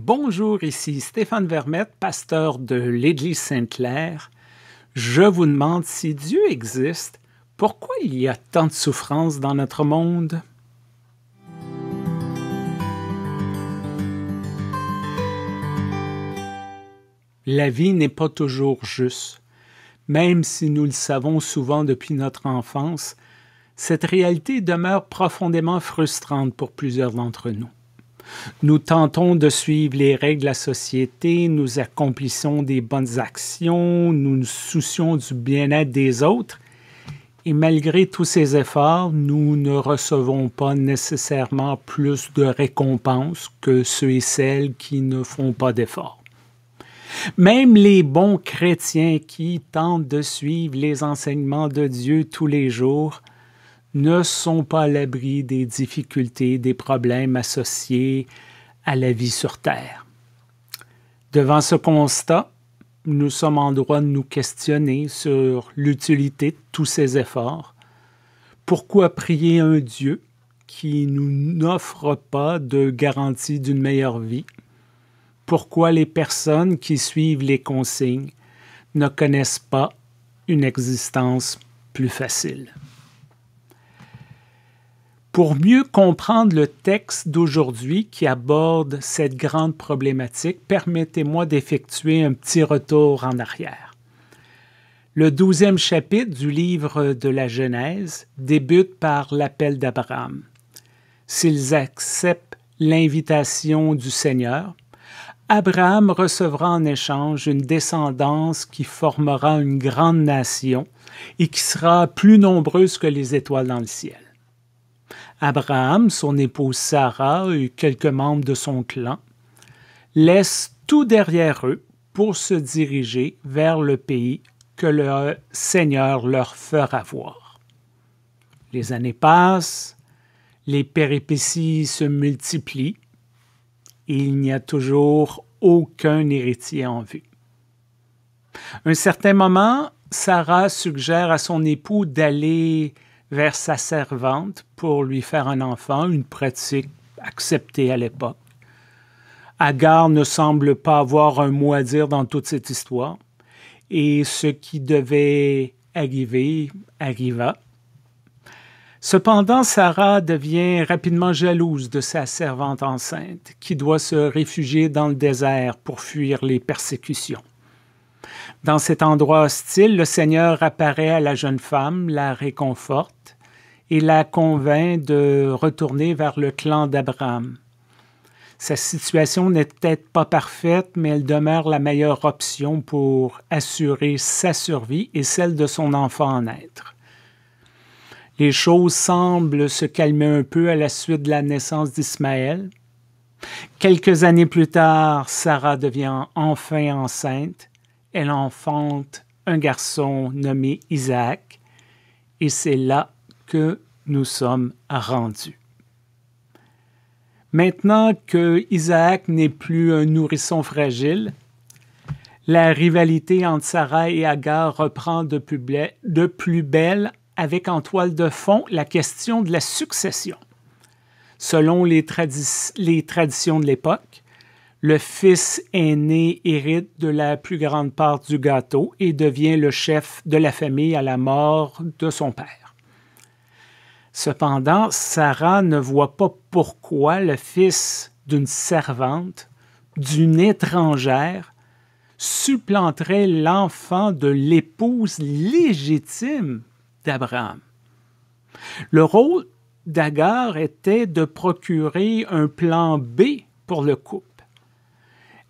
Bonjour, ici Stéphane Vermette, pasteur de l'Église Sainte-Claire. Je vous demande si Dieu existe, pourquoi il y a tant de souffrances dans notre monde? La vie n'est pas toujours juste. Même si nous le savons souvent depuis notre enfance, cette réalité demeure profondément frustrante pour plusieurs d'entre nous. Nous tentons de suivre les règles de la société, nous accomplissons des bonnes actions, nous nous soucions du bien-être des autres, et malgré tous ces efforts, nous ne recevons pas nécessairement plus de récompenses que ceux et celles qui ne font pas d'efforts. Même les bons chrétiens qui tentent de suivre les enseignements de Dieu tous les jours ne sont pas à l'abri des difficultés, des problèmes associés à la vie sur Terre. Devant ce constat, nous sommes en droit de nous questionner sur l'utilité de tous ces efforts. Pourquoi prier un Dieu qui nous n'offre pas de garantie d'une meilleure vie? Pourquoi les personnes qui suivent les consignes ne connaissent pas une existence plus facile? pour mieux comprendre le texte d'aujourd'hui qui aborde cette grande problématique, permettez-moi d'effectuer un petit retour en arrière. Le douzième chapitre du livre de la Genèse débute par l'appel d'Abraham. S'ils acceptent l'invitation du Seigneur, Abraham recevra en échange une descendance qui formera une grande nation et qui sera plus nombreuse que les étoiles dans le ciel. Abraham, son épouse Sarah et quelques membres de son clan laissent tout derrière eux pour se diriger vers le pays que le Seigneur leur fera voir. Les années passent, les péripéties se multiplient, et il n'y a toujours aucun héritier en vue. Un certain moment, Sarah suggère à son époux d'aller vers sa servante pour lui faire un enfant, une pratique acceptée à l'époque. Agar ne semble pas avoir un mot à dire dans toute cette histoire, et ce qui devait arriver arriva. Cependant, Sarah devient rapidement jalouse de sa servante enceinte, qui doit se réfugier dans le désert pour fuir les persécutions. Dans cet endroit hostile, le Seigneur apparaît à la jeune femme, la réconforte et la convainc de retourner vers le clan d'Abraham. Sa situation n'est peut-être pas parfaite, mais elle demeure la meilleure option pour assurer sa survie et celle de son enfant en naître. Les choses semblent se calmer un peu à la suite de la naissance d'Ismaël. Quelques années plus tard, Sarah devient enfin enceinte elle enfante un garçon nommé Isaac, et c'est là que nous sommes rendus. Maintenant que Isaac n'est plus un nourrisson fragile, la rivalité entre Sarah et Agar reprend de plus, belle, avec en toile de fond la question de la succession. Selon les traditions de l'époque, le fils aîné hérite de la plus grande part du gâteau et devient le chef de la famille à la mort de son père. Cependant, Sarah ne voit pas pourquoi le fils d'une servante, d'une étrangère, supplanterait l'enfant de l'épouse légitime d'Abraham. Le rôle d'Agar était de procurer un plan B pour le couple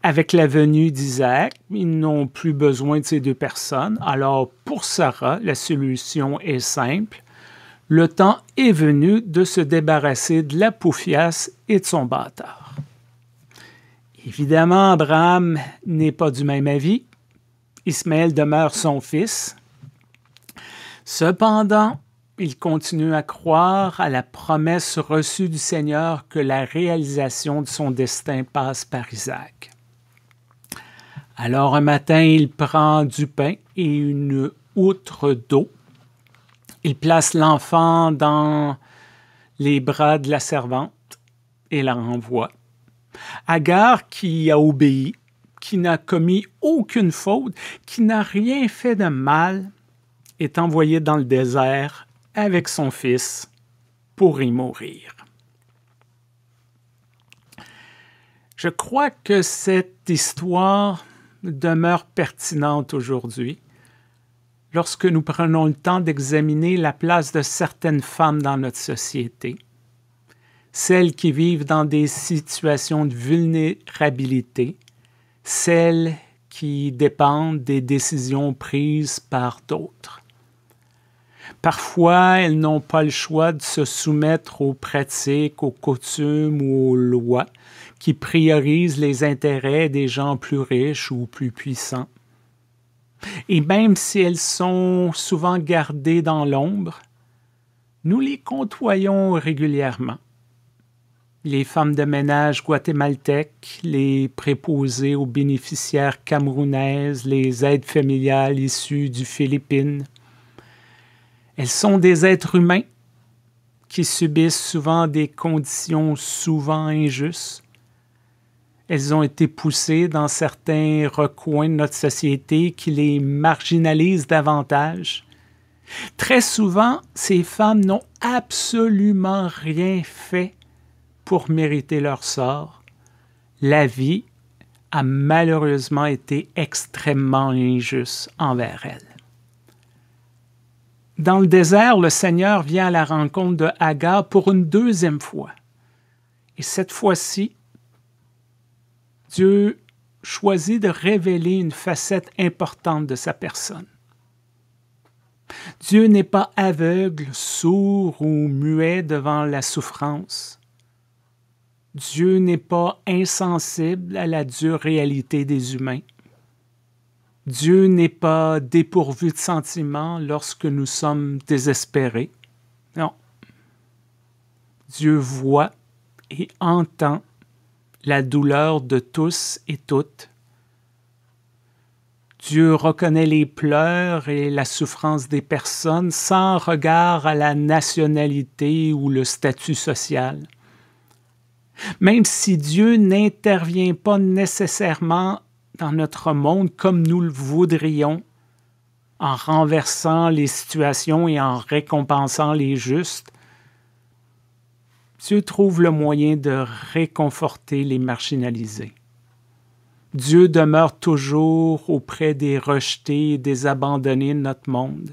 avec la venue d'Isaac, ils n'ont plus besoin de ces deux personnes. Alors, pour Sarah, la solution est simple. Le temps est venu de se débarrasser de la poufiasse et de son bâtard. Évidemment, Abraham n'est pas du même avis. Ismaël demeure son fils. Cependant, il continue à croire à la promesse reçue du Seigneur que la réalisation de son destin passe par Isaac. Alors un matin, il prend du pain et une outre d'eau. Il place l'enfant dans les bras de la servante et la renvoie. Agar, qui a obéi, qui n'a commis aucune faute, qui n'a rien fait de mal, est envoyé dans le désert avec son fils pour y mourir. Je crois que cette histoire demeure pertinente aujourd'hui lorsque nous prenons le temps d'examiner la place de certaines femmes dans notre société, celles qui vivent dans des situations de vulnérabilité, celles qui dépendent des décisions prises par d'autres. Parfois, elles n'ont pas le choix de se soumettre aux pratiques, aux coutumes ou aux lois qui priorisent les intérêts des gens plus riches ou plus puissants. Et même si elles sont souvent gardées dans l'ombre, nous les côtoyons régulièrement. Les femmes de ménage guatémaltèques, les préposées aux bénéficiaires camerounaises, les aides familiales issues du Philippines. Elles sont des êtres humains qui subissent souvent des conditions souvent injustes elles ont été poussées dans certains recoins de notre société qui les marginalisent davantage. Très souvent, ces femmes n'ont absolument rien fait pour mériter leur sort. La vie a malheureusement été extrêmement injuste envers elles. Dans le désert, le Seigneur vient à la rencontre de Hagar pour une deuxième fois. Et cette fois-ci, Dieu choisit de révéler une facette importante de sa personne. Dieu n'est pas aveugle, sourd ou muet devant la souffrance. Dieu n'est pas insensible à la dure réalité des humains. Dieu n'est pas dépourvu de sentiments lorsque nous sommes désespérés. Non. Dieu voit et entend la douleur de tous et toutes. Dieu reconnaît les pleurs et la souffrance des personnes sans regard à la nationalité ou le statut social. Même si Dieu n'intervient pas nécessairement dans notre monde comme nous le voudrions, en renversant les situations et en récompensant les justes, Dieu trouve le moyen de réconforter les marginalisés. Dieu demeure toujours auprès des rejetés et des abandonnés de notre monde.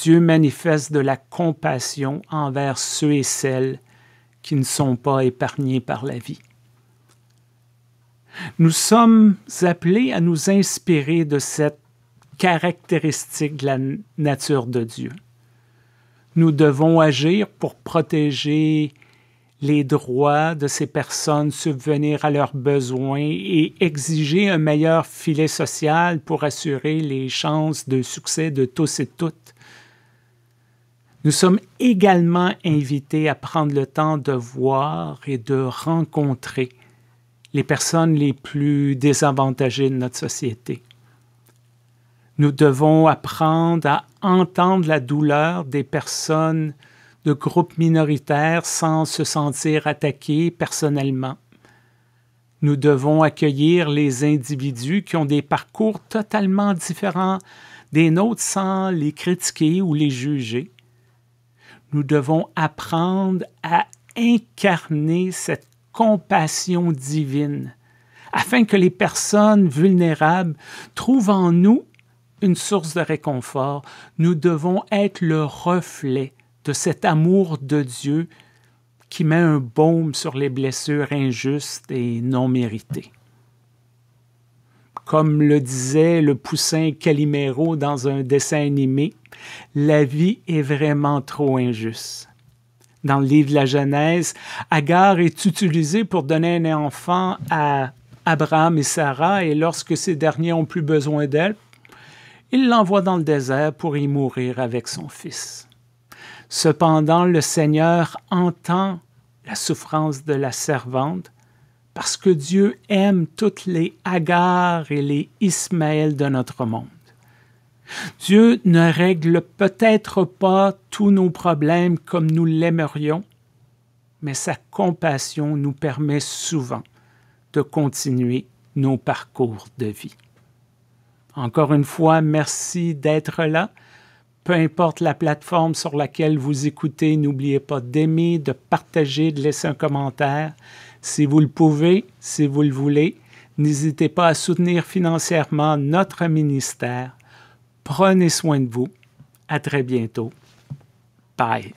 Dieu manifeste de la compassion envers ceux et celles qui ne sont pas épargnés par la vie. Nous sommes appelés à nous inspirer de cette caractéristique de la nature de Dieu. Nous devons agir pour protéger les droits de ces personnes, subvenir à leurs besoins et exiger un meilleur filet social pour assurer les chances de succès de tous et toutes. Nous sommes également invités à prendre le temps de voir et de rencontrer les personnes les plus désavantagées de notre société. Nous devons apprendre à entendre la douleur des personnes de groupes minoritaires sans se sentir attaqués personnellement. Nous devons accueillir les individus qui ont des parcours totalement différents des nôtres sans les critiquer ou les juger. Nous devons apprendre à incarner cette compassion divine afin que les personnes vulnérables trouvent en nous une source de réconfort. Nous devons être le reflet de cet amour de Dieu qui met un baume sur les blessures injustes et non méritées. Comme le disait le poussin Calimero dans un dessin animé, la vie est vraiment trop injuste. Dans le livre de la Genèse, Agar est utilisée pour donner un enfant à Abraham et Sarah, et lorsque ces derniers ont plus besoin d'elle, il l'envoie dans le désert pour y mourir avec son fils. Cependant, le Seigneur entend la souffrance de la servante parce que Dieu aime toutes les Hagar et les Ismaël de notre monde. Dieu ne règle peut-être pas tous nos problèmes comme nous l'aimerions, mais sa compassion nous permet souvent de continuer nos parcours de vie. Encore une fois, merci d'être là. Peu importe la plateforme sur laquelle vous écoutez, n'oubliez pas d'aimer, de partager, de laisser un commentaire. Si vous le pouvez, si vous le voulez, n'hésitez pas à soutenir financièrement notre ministère. Prenez soin de vous. À très bientôt. Bye.